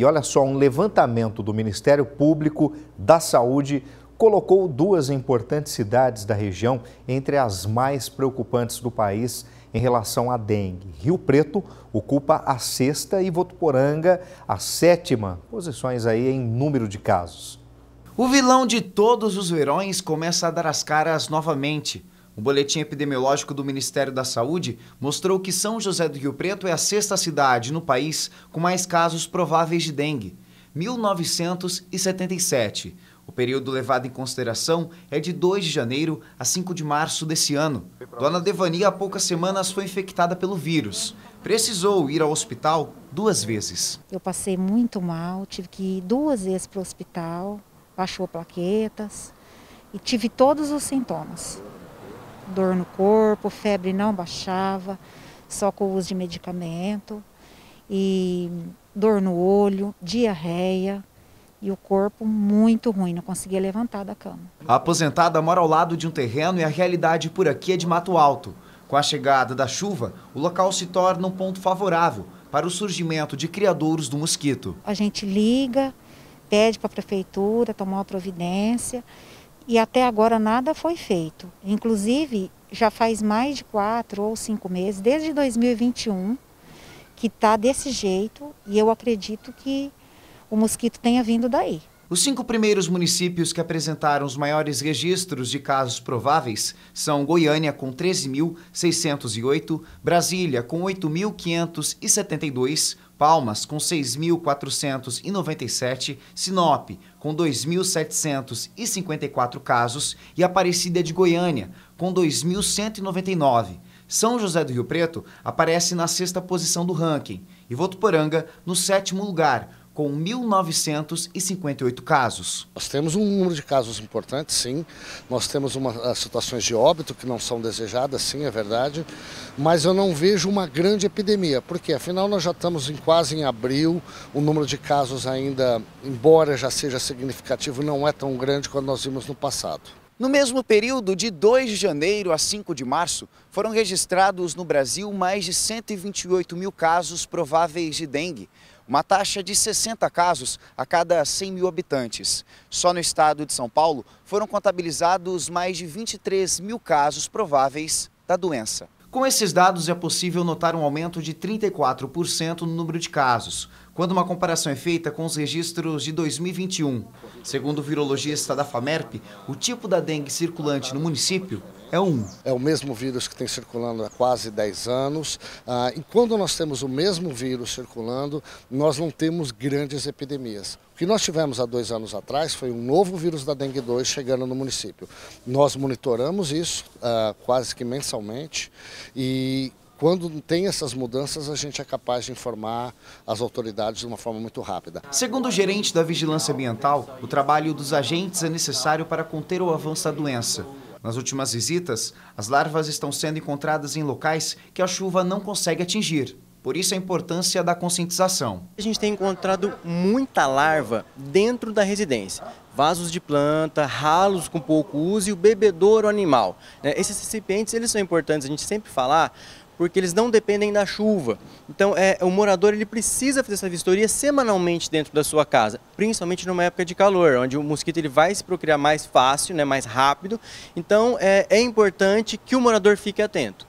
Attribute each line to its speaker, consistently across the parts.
Speaker 1: E olha só, um levantamento do Ministério Público da Saúde colocou duas importantes cidades da região entre as mais preocupantes do país em relação à dengue. Rio Preto ocupa a sexta e Votuporanga a sétima, posições aí em número de casos.
Speaker 2: O vilão de todos os verões começa a dar as caras novamente. O boletim epidemiológico do Ministério da Saúde mostrou que São José do Rio Preto é a sexta cidade no país com mais casos prováveis de dengue, 1977. O período levado em consideração é de 2 de janeiro a 5 de março desse ano. Dona Devani, há poucas semanas, foi infectada pelo vírus. Precisou ir ao hospital duas vezes.
Speaker 3: Eu passei muito mal, tive que ir duas vezes para o hospital, baixou plaquetas e tive todos os sintomas dor no corpo, febre não baixava, só com o uso de medicamento, e dor no olho, diarreia, e o corpo muito ruim, não conseguia levantar da cama.
Speaker 2: A aposentada mora ao lado de um terreno e a realidade por aqui é de mato alto. Com a chegada da chuva, o local se torna um ponto favorável para o surgimento de criadouros do mosquito.
Speaker 3: A gente liga, pede para a prefeitura tomar uma providência e até agora nada foi feito. Inclusive, já faz mais de quatro ou cinco meses, desde 2021, que está desse jeito e eu acredito que o mosquito tenha vindo daí.
Speaker 2: Os cinco primeiros municípios que apresentaram os maiores registros de casos prováveis são Goiânia, com 13.608, Brasília, com 8.572, Palmas, com 6.497, Sinop, com 2.754 casos e Aparecida de Goiânia, com 2.199. São José do Rio Preto aparece na sexta posição do ranking e Votuporanga no sétimo lugar,
Speaker 4: com 1.958 casos. Nós temos um número de casos importantes, sim. Nós temos uma, ah, situações de óbito que não são desejadas, sim, é verdade. Mas eu não vejo uma grande epidemia, porque afinal nós já estamos em, quase em abril, o número de casos ainda, embora já seja significativo, não é tão grande quanto nós vimos no passado. No mesmo período, de 2 de janeiro a 5 de março, foram registrados no
Speaker 2: Brasil mais de 128 mil casos prováveis de dengue uma taxa de 60 casos a cada 100 mil habitantes. Só no estado de São Paulo foram contabilizados mais de 23 mil casos prováveis da doença. Com esses dados, é possível notar um aumento de 34% no número de casos, quando uma comparação é feita com os registros de 2021. Segundo o virologista da FAMERP, o tipo
Speaker 4: da dengue circulante no município é um. É o mesmo vírus que tem circulando há quase 10 anos. Ah, e quando nós temos o mesmo vírus circulando, nós não temos grandes epidemias. O que nós tivemos há dois anos atrás foi um novo vírus da dengue 2 chegando no município. Nós monitoramos isso ah, quase que mensalmente e quando tem essas mudanças, a gente é capaz de informar as autoridades de uma forma muito rápida.
Speaker 2: Segundo o gerente da Vigilância Ambiental, o trabalho dos agentes é necessário para conter o avanço da doença. Nas últimas visitas, as larvas estão sendo encontradas em locais que a chuva não consegue atingir. Por isso a importância da conscientização. A gente tem encontrado muita larva dentro da residência. Vasos de planta, ralos com pouco uso e o bebedouro animal. Né? Esses recipientes eles são importantes, a gente sempre falar, porque eles não dependem da chuva. Então, é, o morador ele precisa fazer essa vistoria semanalmente dentro da sua casa, principalmente numa época de calor, onde o mosquito ele vai se procriar mais fácil, né, mais rápido. Então, é, é importante que o morador fique atento.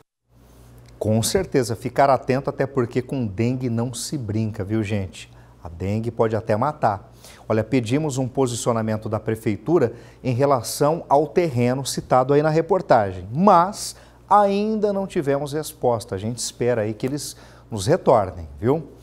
Speaker 1: Com certeza, ficar atento até porque com dengue não se brinca, viu gente? A dengue pode até matar. Olha, pedimos um posicionamento da prefeitura em relação ao terreno citado aí na reportagem, mas Ainda não tivemos resposta, a gente espera aí que eles nos retornem, viu?